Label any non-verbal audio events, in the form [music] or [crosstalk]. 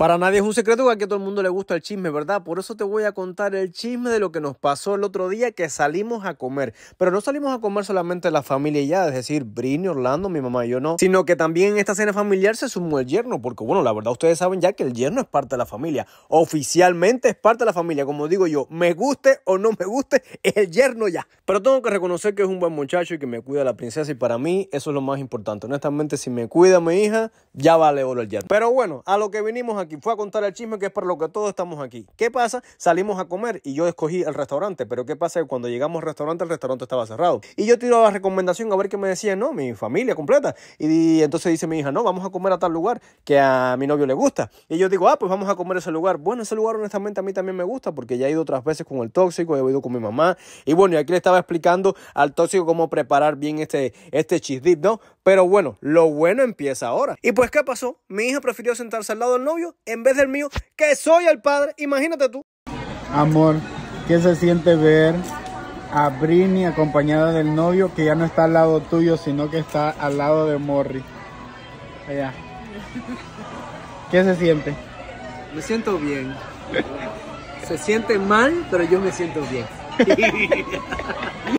Para nadie es un secreto que a todo el mundo le gusta el chisme, ¿verdad? Por eso te voy a contar el chisme de lo que nos pasó el otro día que salimos a comer. Pero no salimos a comer solamente la familia y ya, es decir, Brini, Orlando, mi mamá y yo no, sino que también en esta cena familiar se sumó el yerno, porque bueno, la verdad ustedes saben ya que el yerno es parte de la familia. Oficialmente es parte de la familia, como digo yo, me guste o no me guste, es el yerno ya. Pero tengo que reconocer que es un buen muchacho y que me cuida la princesa y para mí eso es lo más importante. Honestamente, si me cuida mi hija, ya vale oro el yerno. Pero bueno, a lo que vinimos aquí fue a contar el chisme que es para lo que todos estamos aquí. ¿Qué pasa? Salimos a comer y yo escogí el restaurante, pero ¿qué pasa? cuando llegamos al restaurante, el restaurante estaba cerrado. Y yo tiraba recomendación a ver qué me decían, no, mi familia completa. Y, entonces dice mi hija, no, vamos a comer a tal lugar que a mi novio le gusta. Y yo digo, ah, pues vamos a comer ese lugar. Bueno, ese lugar honestamente a mí también me gusta porque ya he ido otras veces con el tóxico, he ido con mi mamá. Y bueno, y aquí le estaba explicando al tóxico cómo preparar bien este, este cheese dip, ¿no? Pero bueno, lo bueno empieza ahora. Y pues, ¿qué pasó? Mi hija prefirió sentarse al lado del novio en vez del mío, que soy el padre. Imagínate tú. Amor, ¿qué se siente ver a Brini acompañada del novio que ya no está al lado tuyo, sino que está al lado de Morri? Allá. ¿Qué se siente? Me siento bien. Se siente mal, pero yo me siento bien. [laughs]